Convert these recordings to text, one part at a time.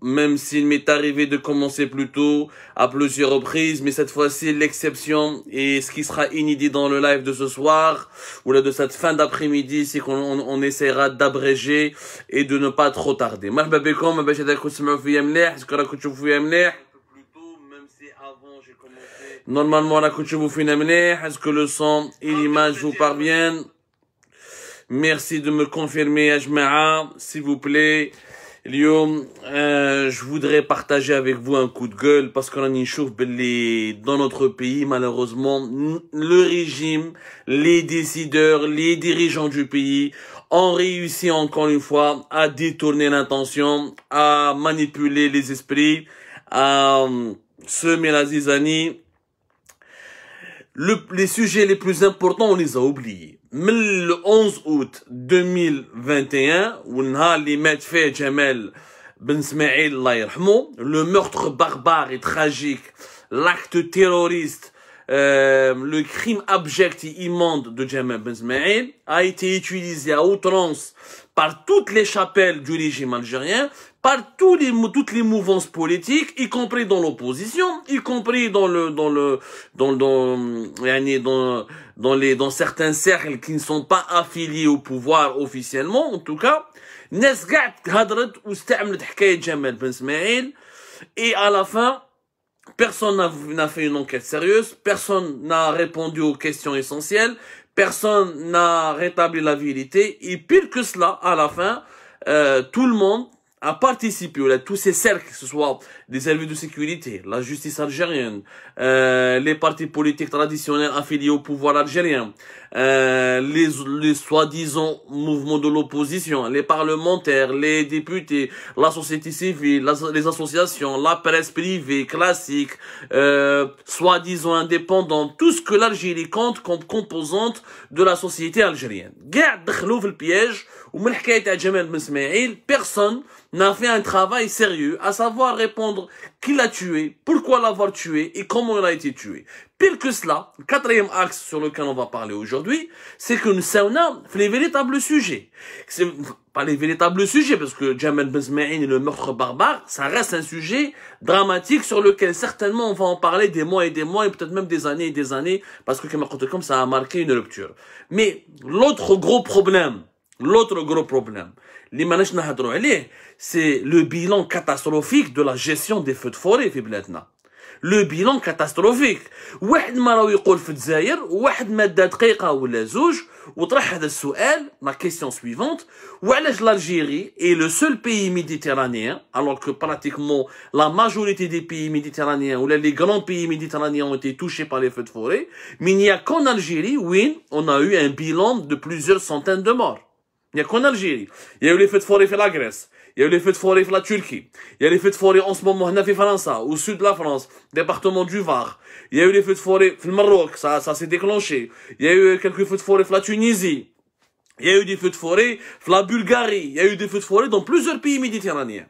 même s'il m'est arrivé de commencer plus tôt à plusieurs reprises, mais cette fois-ci l'exception et ce qui sera inédit dans le live de ce soir ou là de cette fin d'après-midi, c'est qu'on on, essaiera d'abréger et de ne pas trop tarder. Normalement Normalement, la vous est-ce que le son et l'image vous parviennent Merci de me confirmer, Ajma'a, s'il vous plaît. Lio, euh, je voudrais partager avec vous un coup de gueule parce qu'on a une dans notre pays, malheureusement, le régime, les décideurs, les dirigeants du pays ont réussi encore une fois à détourner l'intention, à manipuler les esprits, à euh, semer la zizanie. les sujets les plus importants, on les a oubliés. من 11 اوت 2021 والنهار اللي مات فيه جمال بن اسماعيل الله يرحمه لو مورتر باربار اي تراجيك لاكت تيروريست Euh, le crime abject et immonde de Jamal Ben a été utilisé à outrance par toutes les chapelles du régime algérien, par tous les, toutes les mouvances politiques, y compris dans l'opposition, y compris dans le, dans le, dans, dans, dans, dans les, dans certains cercles qui ne sont pas affiliés au pouvoir officiellement, en tout cas. hadrat ou Jamal et à la fin, Personne n'a fait une enquête sérieuse, personne n'a répondu aux questions essentielles, personne n'a rétabli la vérité, et pire que cela, à la fin, euh, tout le monde a participé, là, tous ces cercles, que ce soit des services de sécurité, la justice algérienne, euh, les partis politiques traditionnels affiliés au pouvoir algérien, euh, les, les soi-disant mouvements de l'opposition, les parlementaires, les députés, la société civile, les associations, la presse privée, classique, euh, soi-disant indépendante, tout ce que l'Algérie compte comme composante de la société algérienne. le piège, ou personne n'a fait un travail sérieux, à savoir répondre qui l'a tué, pourquoi l'avoir tué et comment il a été tué. Pire que cela, le quatrième axe sur lequel on va parler aujourd'hui, c'est que nous sommes les véritables sujets. C'est pas les véritables sujets, parce que Jamal Bezmaïn et le meurtre barbare, ça reste un sujet dramatique sur lequel certainement on va en parler des mois et des mois, et peut-être même des années et des années, parce que comme ça a marqué une rupture. Mais l'autre gros problème L'autre gros problème, c'est le bilan catastrophique de la gestion des feux de forêt في le bilan catastrophique question واحد ما يقول في الجزائر واحد ولا زوج وطرح هذا l'Algérie est le seul pays méditerranéen alors que pratiquement la majorité des pays méditerranéens ou les grands pays méditerranéens ont été touchés par les feux de forêt mais il n'y a qu'en Algérie où on a eu un bilan de plusieurs centaines de morts il n'y a qu'en Algérie. Il y a eu les feux de forêt fait la Grèce. Il y a eu les feux de forêt fait la Turquie. Il y a les feux de forêt en ce moment en France, au sud de la France, département du Var. Il y a eu les feux de forêt le Maroc, ça, s'est déclenché. Il y a eu quelques feux de forêt fait la Tunisie. Il y a eu des feux de forêt fait la Bulgarie. Il y a eu des feux de forêt dans plusieurs pays méditerranéens.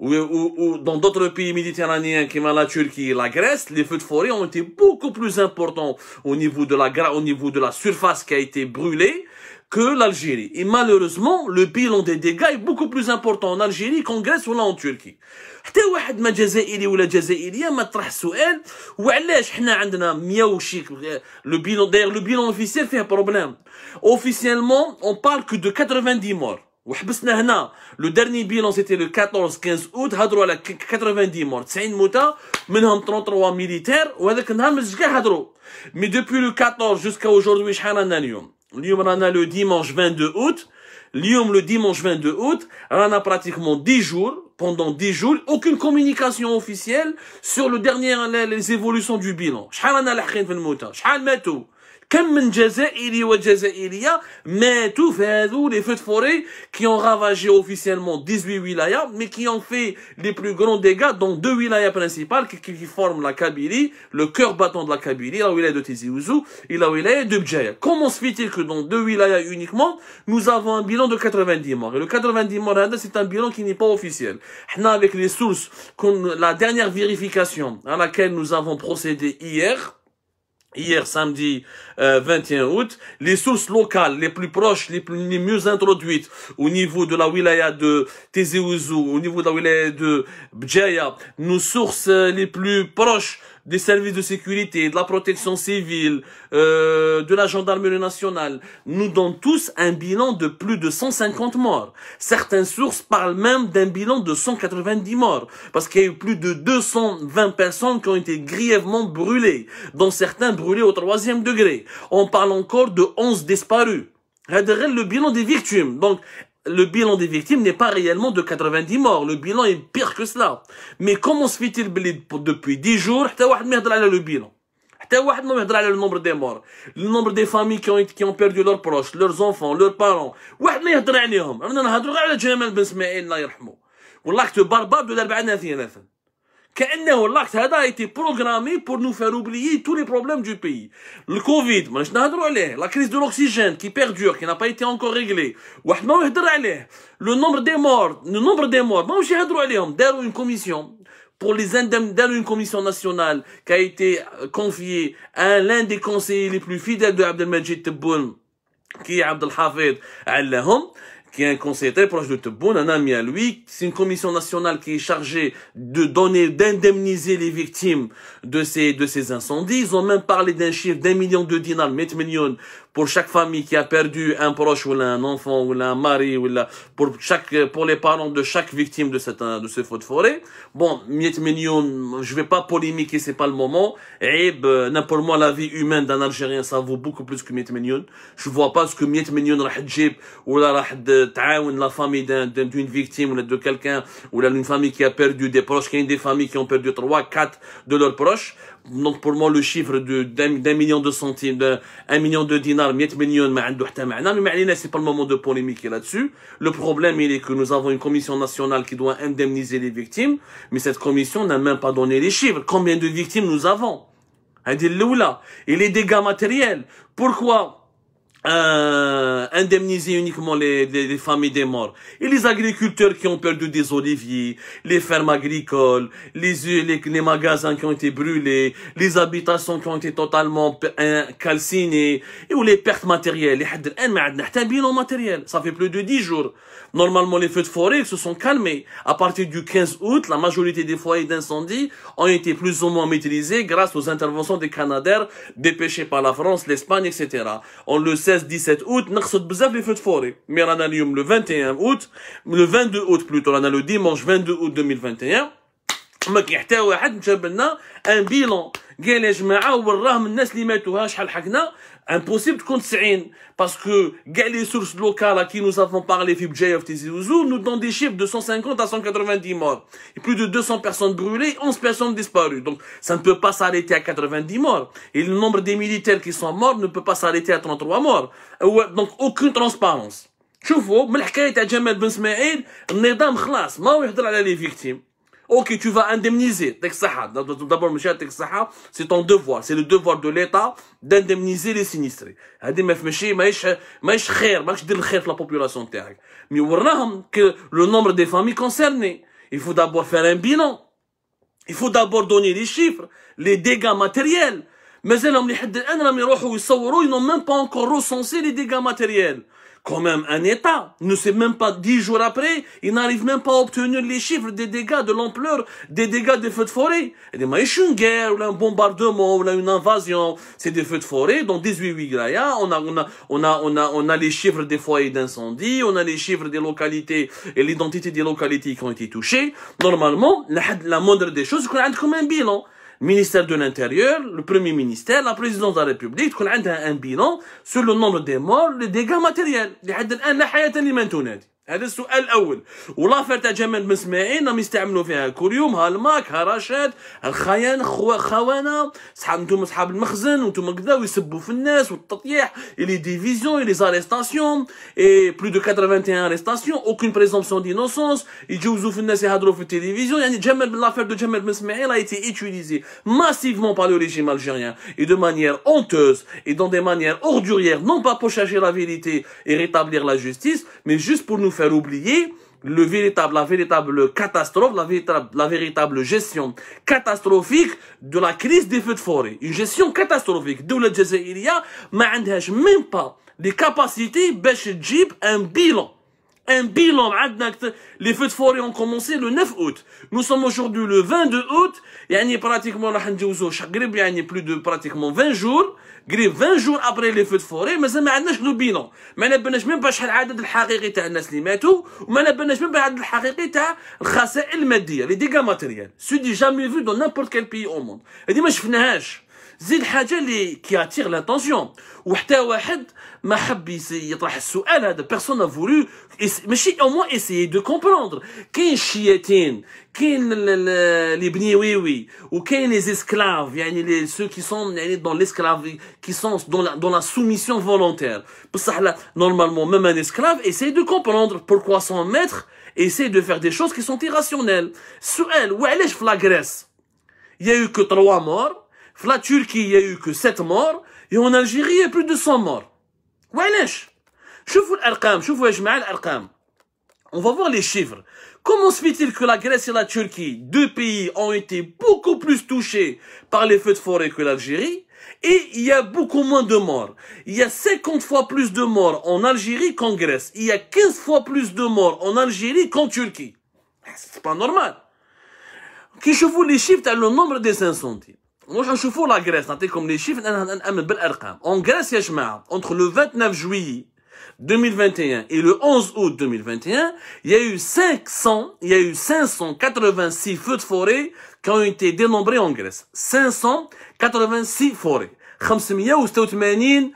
Ou, dans d'autres pays méditerranéens comme la Turquie et la Grèce, les feux de forêt ont été beaucoup plus importants au niveau de la, au niveau de la surface qui a été brûlée que l'Algérie. Et malheureusement, le bilan des dégâts est beaucoup plus important en Algérie qu'en Grèce ou là en Turquie. حتى واحد ما جزائري ولا جزائريه ما طرح سؤال وعلاش حنا عندنا 100 وشيك لو bilan d'ailleurs le bilan officiel un problème. Officiellement, on parle que de 90 morts. وحبسنا هنا Le dernier bilan c'était le 14 15 août هضروا على 90 morts 90 موتى منهم 33 ميليتير وهذاك النهار مش كاع morts. Mais depuis le 14 jusqu'à aujourd'hui شحال رانا اليوم Lyon le dimanche 22 août. Lyon le dimanche 22 août. a pratiquement 10 jours. Pendant 10 jours, aucune communication officielle sur le dernier, les, évolutions du bilan. Mouta. Shal Metou. Comme mais tout fait les feux de forêt qui ont ravagé officiellement 18 wilayas mais qui ont fait les plus grands dégâts dans deux wilayas principales qui, forment la Kabylie, le cœur battant de la Kabylie, la wilaya de Tizi Ouzou et la wilaya de Bjaïa. Comment se fait-il que dans deux wilayas uniquement, nous avons un bilan de 90 morts Et le 90 morts, c'est un bilan qui n'est pas officiel. Avec les sources, la dernière vérification à laquelle nous avons procédé hier, hier samedi 21 euh, août, les sources locales les plus proches, les, plus, mieux introduites au niveau de la wilaya de Ouzou, au niveau de la wilaya de Bjaya, nos sources euh, les plus proches des services de sécurité, de la protection civile, euh, de la gendarmerie nationale, nous donnent tous un bilan de plus de 150 morts. Certaines sources parlent même d'un bilan de 190 morts, parce qu'il y a eu plus de 220 personnes qui ont été grièvement brûlées, dont certains brûlés au troisième degré. On parle encore de 11 disparus. Regardez le bilan des victimes. Donc, le bilan des victimes n'est pas réellement de 90 morts. Le bilan est pire que cela. Mais comment se fait-il depuis 10 jours, le bilan le nombre des morts, le nombre des familles qui ont, qui ont perdu leurs proches, leurs enfants, leurs parents. والله ben barbare de le الاكت هذا été programmé pour nous faire oublier tous les problèmes du pays. Le Covid, la crise de l'oxygène qui perdure, qui n'a pas été encore réglée, le nombre des morts, le nombre des morts, ما مش يهضروا عليهم, داروا une commission pour les une commission nationale qui a été euh, confiée à l'un des conseillers les plus fidèles de Abdelmajid Tebboune, qui est Abdelhafid Allahum qui est un conseiller très proche de Tebboune, un ami à lui. C'est une commission nationale qui est chargée de donner, d'indemniser les victimes de ces, de ces incendies. Ils ont même parlé d'un chiffre d'un million de dinars, 8 millions pour chaque famille qui a perdu un proche ou un enfant ou un mari ou pour chaque pour les parents de chaque victime de cette de ces faux de forêt bon miette je vais pas polémiquer c'est pas le moment et eh ben, pour moi la vie humaine d'un algérien ça vaut beaucoup plus que miette je vois pas ce que miette mignon ou ou va la famille d'une victime ou de quelqu'un ou d'une famille qui a perdu des proches qui y a des familles qui ont perdu trois quatre de leurs proches donc pour moi le chiffre d'un million de centimes, d'un million de dinars, millions, mais c'est pas le moment de polémiquer là-dessus. Le problème il est que nous avons une commission nationale qui doit indemniser les victimes, mais cette commission n'a même pas donné les chiffres. Combien de victimes nous avons hein, Et les dégâts matériels. Pourquoi euh, indemniser uniquement les, familles des morts. Et les agriculteurs qui ont perdu des oliviers, les fermes agricoles, les, les, les magasins qui ont été brûlés, les habitations qui ont été totalement hein, calcinées, et ou les pertes matérielles. Hein, hein, Ça fait plus de dix jours. Normalement, les feux de forêt se sont calmés. À partir du 15 août, la majorité des foyers d'incendie ont été plus ou moins maîtrisés grâce aux interventions des Canadaires dépêchés par la France, l'Espagne, etc. On le 16-17 août, n'axot bzaf les feux de forêt. Mais on a le 21 août, le 22 août plutôt, on le dimanche 22 août 2021. a واحد Impossible de compter parce que les sources locales à qui nous avons parlé, nous donnent des chiffres de 150 à 190 morts. Et plus de 200 personnes brûlées, 11 personnes disparues. Donc ça ne peut pas s'arrêter à 90 morts. Et le nombre des militaires qui sont morts ne peut pas s'arrêter à 33 morts. Euh, donc aucune transparence. شوفوا من jamais Jamal Ben بن اسماعيل est خلاص ما هو يهضر على les victimes Ok, tu vas indemniser. D'abord, monsieur, c'est ton devoir. C'est le devoir de l'État d'indemniser les sinistrés. Mais hein, la population. Mais que le nombre des familles concernées. Il faut d'abord faire un bilan. Il faut d'abord donner les chiffres, les dégâts matériels. Mais ils n'ont même pas encore recensé les dégâts matériels quand même un État ne sait même pas dix jours après, il n'arrive même pas à obtenir les chiffres des dégâts, de l'ampleur des dégâts des feux de forêt. Et des une guerre, ou un bombardement, ou une invasion, c'est des feux de forêt. Dans 18 huit on a, on a, on a, on a, les chiffres des foyers d'incendie, on a les chiffres des localités et l'identité des localités qui ont été touchées. Normalement, la, moindre des choses, c'est qu'on a un bilan. ministère de l'Intérieur, le Premier ministère, la présidence de la République, تكون عندها un bilan sur le nombre des morts, les dégâts matériels. لحد الآن لا حياة لمن تنادي. c'est le a mis en scène dans les divisions et les arrestations. plus de 21 arrestations, aucune présomption d'innocence. l'affaire de Jamel Mesmehin a été utilisée massivement par le régime algérien et de manière honteuse et dans des manières ordurières non pas pour chercher la vérité et rétablir la justice, mais juste pour nous faire oublier le véritable, la véritable catastrophe, la véritable, gestion catastrophique de la crise des feux de forêt. Une gestion catastrophique. D'où le Jazaïria, mais même pas les capacités, un bilan. Un bilan Les feux de forêt ont commencé le 9 août. Nous sommes aujourd'hui le 22 août. يعني pratiquement راح نجوزو قريب يعني plus de pratiquement 20 jours. قريب 20 jours après les feux de forêt مازال ما عندناش لو بيلون. ما نبناش من شحال العدد الحقيقي تاع الناس اللي ماتوا وما نبناش من العدد الحقيقي تاع الخسائر الماديه لي ديغا ماتيريال. سو دي جامي فو دون نيمبورت كيل بي او موند. هذه ما شفناهاش. زيد حاجه اللي كي اتير لاتونسيون وحتى واحد ma hein, personne n'a voulu mais au moins essayer de comprendre qui est qu'un les oui oui ou les esclaves yani les ceux qui sont dans l'esclavage qui sont dans la dans la soumission volontaire normalement même un esclave essaye de comprendre pourquoi son maître essaie de faire des choses qui sont irrationnelles sur elle où elle est il y a eu que trois morts En Turquie il y a eu que sept morts et en Algérie il plus de 100 morts on va voir les chiffres. Comment se fait-il que la Grèce et la Turquie, deux pays, ont été beaucoup plus touchés par les feux de forêt que l'Algérie et il y a beaucoup moins de morts. Il y a 50 fois plus de morts en Algérie qu'en Grèce. Il y a 15 fois plus de morts en Algérie qu'en Turquie. C'est pas normal. Qui je vous les chiffres, le nombre des incendies. Moi نشوفوا لا غريس entre le 29 juillet 2021 et le 11 août 2021 il y a eu 500 il y a eu 586 feux de forêt qui ont été dénombrés en Grèce 586 forêts 586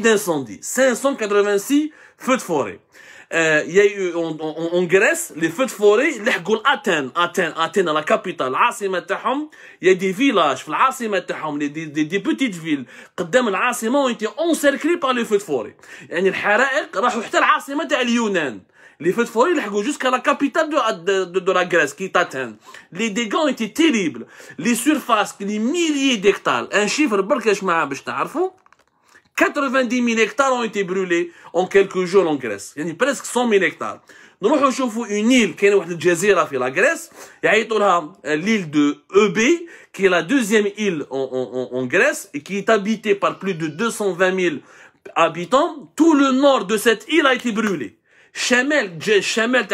d'incendie 586 feux de forêt il euh, y a eu en, en, en, Grèce les feux de forêt les لحقوا Athènes Athènes Athènes la capitale العاصمه تاعهم il y a des villages في العاصمه تاعهم des, des, des petites villes قدام العاصمه ont été encerclés par les feux de forêt يعني الحرائق راحوا حتى العاصمه تاع اليونان les feux de forêt ils ont jusqu'à la capitale de, de, de, de la Grèce qui est Athènes les dégâts ont été terribles les surfaces les milliers d'hectares un chiffre برك اش مع باش تعرفوا 90 000 hectares ont été brûlés en quelques jours en Grèce. Il y a presque 100 000 hectares. Nous avons une île qui est une jazira Il la Grèce. Euh, l'île de Ebé, qui est la deuxième île en, Grèce et qui est habitée par plus de 220 000 habitants. Tout le nord de cette île a été brûlé. Chamel, Chamel,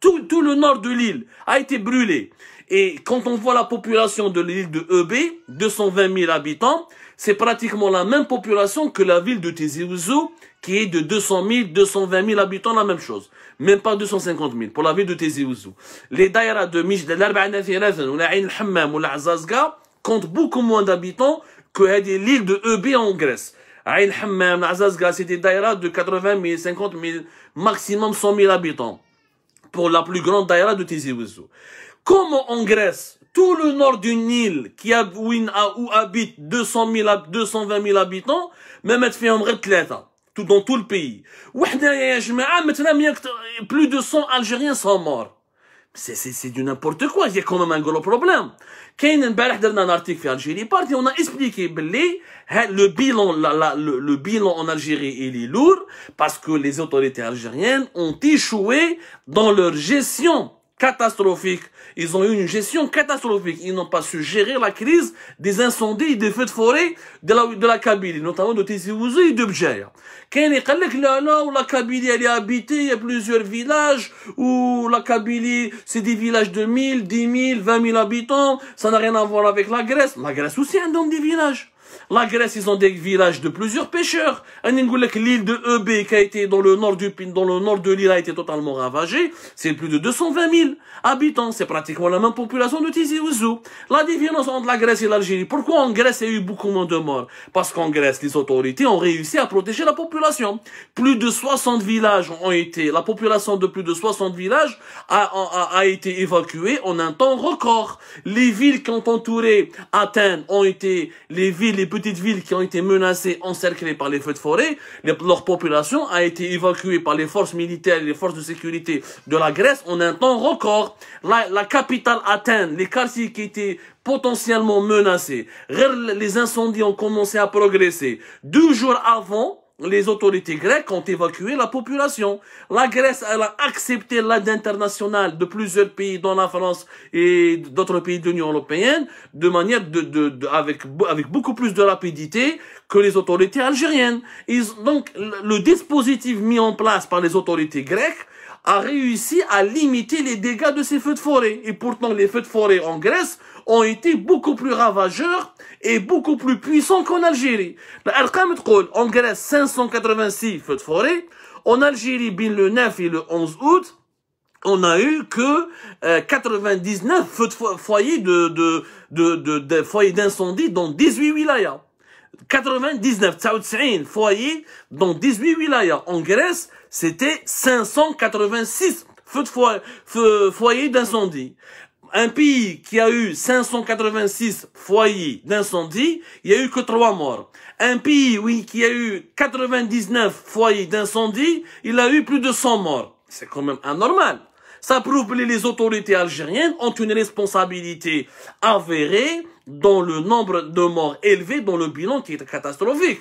tout, tout le nord de l'île a été brûlé. Et quand on voit la population de l'île de Ebé, 220 000 habitants, c'est pratiquement la même population que la ville de tizi qui est de 200 000, 220 000 habitants, la même chose. Même pas 250 000 pour la ville de tizi Les daïras de Mijda, ou la Ain hammam ou la Azazga, comptent beaucoup moins d'habitants que l'île de Eubé en Grèce. Ain hammam Azazga, c'est des daïras de 80 000, 50 000, maximum 100 000 habitants. Pour la plus grande daïra de Tizi-Ouzou. Comment en Grèce, tout le nord du Nil, qui a, où, habite 200 000, 220 000 habitants, même fait un tout dans tout le pays. Maintenant, plus de 100 Algériens sont morts. C'est du n'importe quoi, il y a quand même un gros problème. Kane un article sur Algérie Parti on a expliqué hein, le bilan, le, le, bilan en Algérie il est lourd parce que les autorités algériennes ont échoué dans leur gestion catastrophique. Ils ont eu une gestion catastrophique. Ils n'ont pas su gérer la crise des incendies des feux de forêt de la, de la Kabylie, notamment de Tizi Ouzou et de Bjer. que là où la Kabylie elle est habitée, il y a plusieurs villages, où la Kabylie c'est des villages de 1000, 10 000, 20 000 habitants, ça n'a rien à voir avec la Grèce. La Grèce aussi est dans des villages. La Grèce, ils ont des villages de plusieurs pêcheurs. L'île de Eubée, qui a été dans le nord, du, dans le nord de l'île, a été totalement ravagée. C'est plus de 220 000 habitants. C'est pratiquement la même population de Tizi Ouzou. La différence entre la Grèce et l'Algérie. Pourquoi en Grèce, il y a eu beaucoup moins de morts Parce qu'en Grèce, les autorités ont réussi à protéger la population. Plus de 60 villages ont été... La population de plus de 60 villages a, a été évacuée en un temps record. Les villes qui ont entouré Athènes ont été les villes les petites villes qui ont été menacées, encerclées par les feux de forêt, leur population a été évacuée par les forces militaires et les forces de sécurité de la Grèce en un temps record. La, la capitale Athènes, les quartiers qui étaient potentiellement menacés, les incendies ont commencé à progresser. Deux jours avant, les autorités grecques ont évacué la population. La Grèce, elle a accepté l'aide internationale de plusieurs pays, dont la France et d'autres pays de l'Union européenne, de manière avec, avec beaucoup plus de rapidité que les autorités algériennes. donc, le dispositif mis en place par les autorités grecques a réussi à limiter les dégâts de ces feux de forêt. Et pourtant, les feux de forêt en Grèce ont été beaucoup plus ravageurs et beaucoup plus puissants qu'en Algérie. En Grèce, 586 feux de forêt. En Algérie, bien le 9 et le 11 août, on a eu que 99 euh, feux de foyers de, d'incendie dans 18 wilayas. 99, foyers dont 18 wilayas. En Grèce, c'était 586 foyers d'incendie. Un pays qui a eu 586 foyers d'incendie, il n'y a eu que 3 morts. Un pays oui, qui a eu 99 foyers d'incendie, il a eu plus de 100 morts. C'est quand même anormal. Ça prouve que les autorités algériennes ont une responsabilité avérée dans le nombre de morts élevé, dans le bilan qui est catastrophique.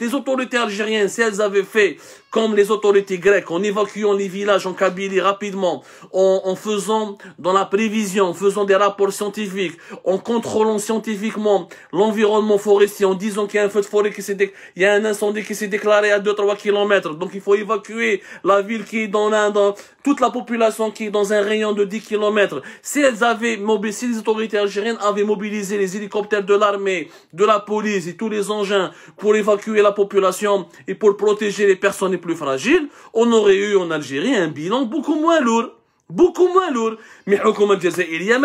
Les autorités algériennes, si elles avaient fait comme les autorités grecques, en évacuant les villages en Kabylie rapidement, en, faisant dans la prévision, en faisant des rapports scientifiques, en contrôlant scientifiquement l'environnement forestier, en disant qu'il y a un feu de forêt qui s'est il y a un incendie qui s'est déclaré à 2-3 km, donc il faut évacuer la ville qui est dans l'Inde, toute la population qui est dans un rayon de 10 km. Si elles avaient mobilisé, si les autorités algériennes avaient mobilisé les hélicoptères de l'armée, de la police et tous les engins pour évacuer la population et pour protéger les personnes les plus fragiles, on aurait eu en Algérie un bilan beaucoup moins lourd. beaucoup moins lourd mais Il y a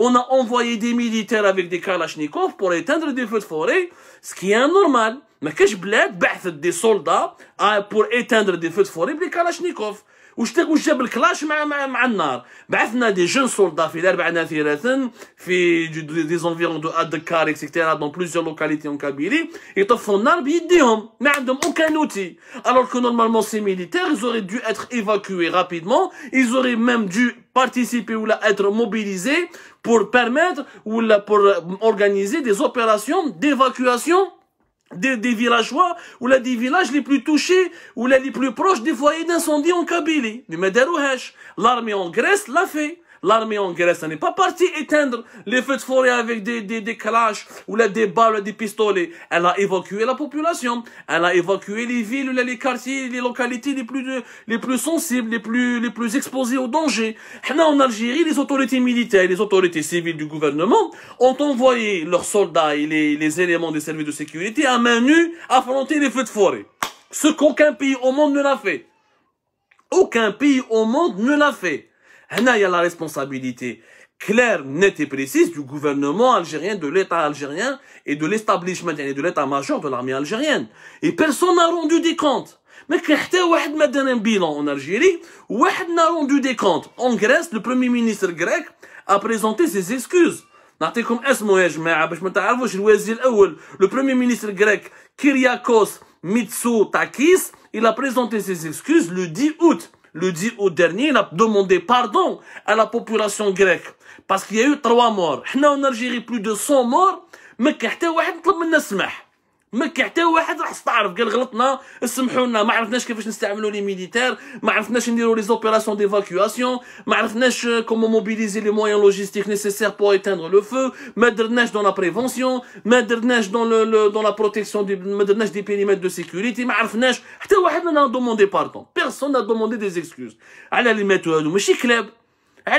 on a envoyé des militaires avec des kalachnikov pour éteindre des feux de forêt ce qui est normal. Mais que je veux dire, Bath, des soldats pour éteindre des feux de forêt, les Kalashnikovs. Ou je te dis, ou je me clash même avec Anna. Bath, on a des jeunes soldats, des avocats de Khar, etc., dans plusieurs localités en Kabirie. Ils ont fait un arbre, ils ont dit, on n'a pas de outil. Alors que normalement, ces militaires, ils auraient dû être évacués rapidement. Ils auraient même dû participer ou être mobilisés pour permettre ou pour euh, organiser des opérations d'évacuation des, des, villageois ou là des villages les plus touchés ou là les plus proches des foyers d'incendie en Kabylie. L'armée en Grèce l'a fait l'armée anglaise n'est pas partie éteindre les feux de forêt avec des, des, des ou des balles, des pistolets. Elle a évacué la population. Elle a évacué les villes, les quartiers, les localités les plus, euh, les plus sensibles, les plus, les plus exposées au danger. En Algérie, les autorités militaires et les autorités civiles du gouvernement ont envoyé leurs soldats et les, les éléments des services de sécurité à main nue affronter les feux de forêt. Ce qu'aucun pays au monde ne l'a fait. Aucun pays au monde ne l'a fait il y a la responsabilité claire, nette et précise du gouvernement algérien, de l'État algérien et de l'establishment, et de l'État-major de l'armée algérienne. Et personne n'a rendu des comptes. Mais واحد ما un bilan en Algérie, واحد n'a rendu des comptes. En Grèce, le premier ministre grec a présenté ses excuses. le premier ministre grec, باش ما تعرفوش il a présenté ses excuses le 10 août le dit au dernier, il a demandé pardon à la population grecque. Parce qu'il y a eu trois morts. On a en Algérie plus de 100 morts. Mais qu'est-ce ما حتى واحد راح استعرف قال غلطنا سمحوا لنا ما عرفناش كيفاش نستعملوا لي ميليتير ما عرفناش نديروا لي زوبيراسيون ديفاكواسيون ما عرفناش كومو موبيليزي لي مويان لوجيستيك نيسيسير بو ايتاندر لو فو ما درناش دون لا بريفونسيون ما درناش دون لو دون لا بروتيكسيون ما درناش دي بيريمات دو سيكوريتي ما عرفناش حتى واحد منا دوموندي باردون بيرسون نا دوموندي دي زيكسكوز على اللي ماتوا هادو ماشي كلاب que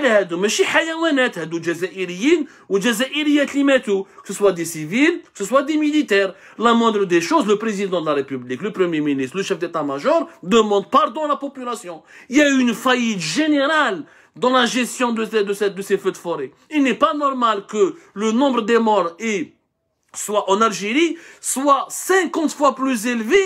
ce soit des civils que ce soit des militaires la moindre des choses le président de la République le premier ministre le chef d'état-major demande pardon à la population il y a eu une faillite générale dans la gestion de ces, feux de forêt il n'est pas normal que le nombre des morts soit en Algérie soit 50 fois plus élevé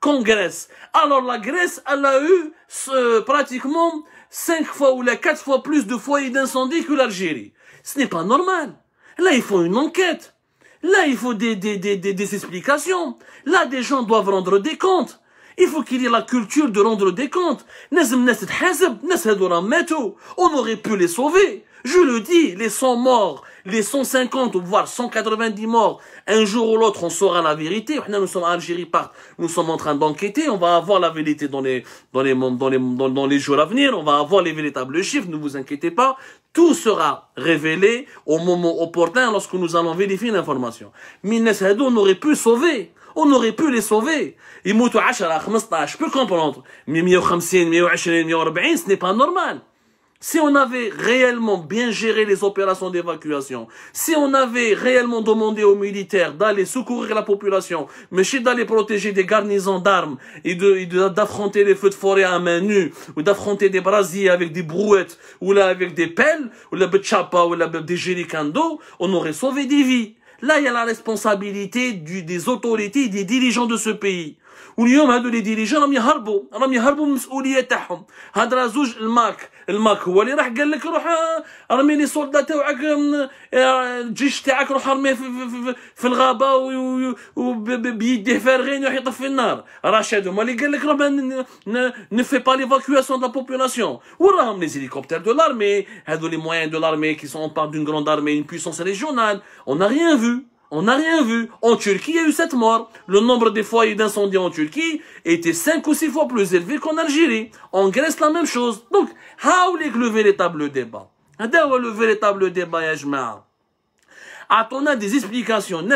qu'en Grèce alors la Grèce elle a eu ce, euh, pratiquement cinq fois ou la quatre fois plus de foyers d'incendie que l'Algérie. Ce n'est pas normal. Là, il faut une enquête. Là, il faut des, des, des, des explications. Là, des gens doivent rendre des comptes. Il faut qu'il y ait la culture de rendre des comptes. On aurait pu les sauver. Je le dis, les 100 morts, les 150, voire 190 morts, un jour ou l'autre, on saura la vérité. Nous sommes en Algérie, nous sommes en train d'enquêter. On va avoir la vérité dans les, dans les, dans les, dans, les jours à venir. On va avoir les véritables chiffres, ne vous inquiétez pas. Tout sera révélé au moment opportun lorsque nous allons vérifier l'information. Mais on aurait pu sauver. On aurait pu les sauver. Ils 15, je peux comprendre. Mais 150, 120, 140, ce n'est pas normal si on avait réellement bien géré les opérations d'évacuation, si on avait réellement demandé aux militaires d'aller secourir la population, mais d'aller protéger des garnisons d'armes et d'affronter les feux de forêt à main nue, ou d'affronter des brasiers avec des brouettes, ou là avec des pelles, ou la bechapa, ou là des jerrycans on aurait sauvé des vies. Là, il y a la responsabilité des autorités des dirigeants de ce pays. واليوم هادو لي ديريجون راهم يهربوا راهم يهربوا من المسؤوليه تاعهم هضره زوج الماك الماك هو اللي راح قال لك روح ارمي آه، يعني لي سولدا تاعك آه، آه، الجيش تاعك روح ارميه في, في, في, في الغابه وبيديه فارغين يروح يطفي النار راشد هما اللي قال لك روح نفي با ليفاكواسيون دو لا بوبولاسيون وين راهم لي زيليكوبتر دو لارمي هادو لي موان دو لارمي كي سون بار دون غروند ارمي اون بويسونس ريجيونال اون ا ريان فو On n'a rien vu. En Turquie, il y a eu cette morts. Le nombre des foyers d'incendie en Turquie était cinq ou six fois plus élevé qu'en Algérie. En Grèce, la même chose. Donc, how est le véritable débat le véritable débat, Yajma. Attends ah, on des explications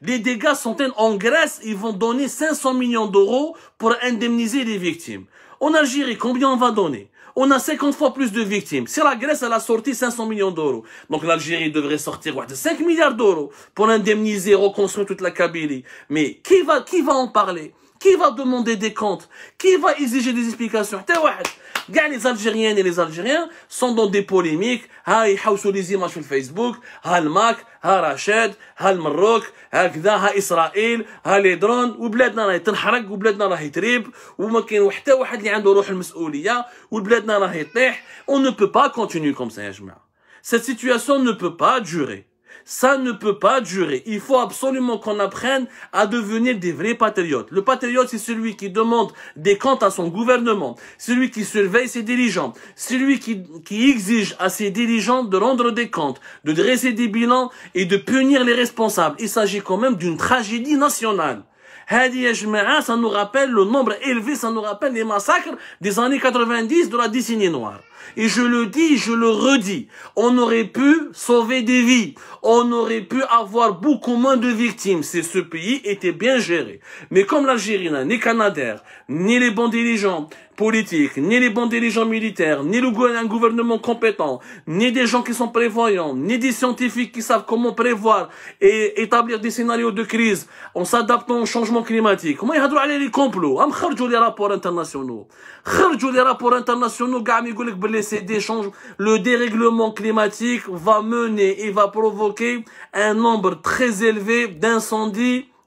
Les dégâts sont en Grèce, ils vont donner 500 millions d'euros pour indemniser les victimes. En Algérie, combien on va donner on a 50 fois plus de victimes. Si la Grèce, elle a sorti 500 millions d'euros, donc l'Algérie devrait sortir 5 milliards d'euros pour indemniser, reconstruire toute la Kabylie. Mais qui va, qui va en parler qui va demander des comptes Qui va exiger des explications Gars, les Algériennes et les Algériens sont dans des polémiques. Ah, ils haussent les images sur Facebook. Ah, le Mac, ah, Rachid, ah, le Maroc, ah, Gda, ah, Israël, ah, les drones. وبلادنا راهي تنحرق وبلادنا راهي تريب وما كاين حتى واحد اللي عنده روح المسؤوليه وبلادنا راهي تطيح. On ne peut pas continuer comme ça, يا Cette situation ne peut pas durer. Ça ne peut pas durer. Il faut absolument qu'on apprenne à devenir des vrais patriotes. Le patriote, c'est celui qui demande des comptes à son gouvernement, celui qui surveille ses dirigeants, celui qui, qui exige à ses dirigeants de rendre des comptes, de dresser des bilans et de punir les responsables. Il s'agit quand même d'une tragédie nationale ça nous rappelle le nombre élevé, ça nous rappelle les massacres des années 90 de la décennie noire. Et je le dis, je le redis, on aurait pu sauver des vies, on aurait pu avoir beaucoup moins de victimes si ce pays était bien géré. Mais comme l'Algérie n'a ni Canadair, ni les bons dirigeants, ni les bons dirigeants militaires, ni le un gouvernement compétent, ni des gens qui sont prévoyants, ni des scientifiques qui savent comment prévoir et établir des scénarios de crise en s'adaptant au changement climatique. Comment ils aller les complots les rapports internationaux. les rapports internationaux, le dérèglement climatique va mener et va provoquer un nombre très élevé d'incendies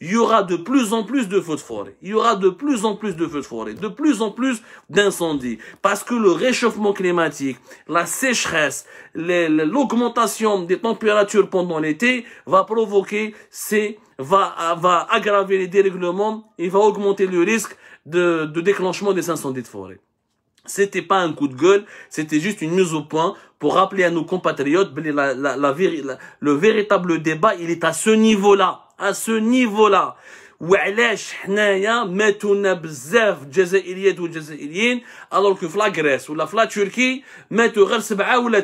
il y aura de plus en plus de feux de forêt, il y aura de plus en plus de feux de forêt, de plus en plus d'incendies, parce que le réchauffement climatique, la sécheresse, l'augmentation des températures pendant l'été va provoquer va, va aggraver les dérèglements et va augmenter le risque de, déclenchement des incendies de forêt. C'était pas un coup de gueule, c'était juste une mise au point pour rappeler à nos compatriotes ben, la, le véritable débat, il est à ce niveau-là à ce niveau là alors alors que ou la Turquie 7 ou 3 nous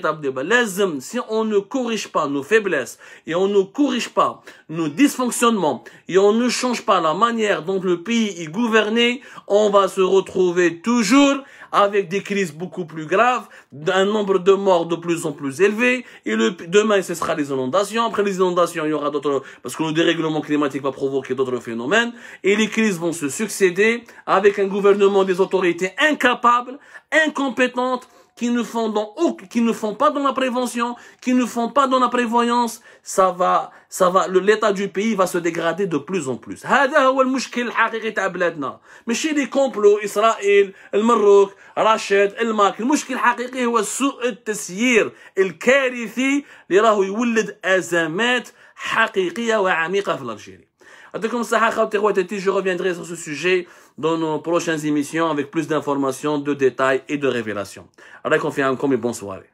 alors si on ne corrige pas nos faiblesses et on ne corrige pas nos dysfonctionnements et on ne change pas la manière dont le pays est gouverné on va se retrouver toujours avec des crises beaucoup plus graves, un nombre de morts de plus en plus élevé, et le, demain ce sera les inondations, après les inondations il y aura d'autres, parce que le dérèglement climatique va provoquer d'autres phénomènes, et les crises vont se succéder avec un gouvernement des autorités incapables, incompétentes, qui ne font, dans, qui ne font pas dans la prévention, qui ne font pas dans la prévoyance, ça va, ça va, l'état du pays va se dégrader de plus en plus. هذا هو المشكل الحقيقي تاع بلادنا ماشي لي كومبلو اسرائيل المروك راشد الماك المشكل الحقيقي هو سوء التسيير الكارثي اللي راهو يولد ازمات حقيقيه وعميقه في الجزائر. Je reviendrai sur ce sujet dans nos prochaines émissions avec plus d'informations, de détails et de révélations. Alors, confiance, comme et bonne soirée.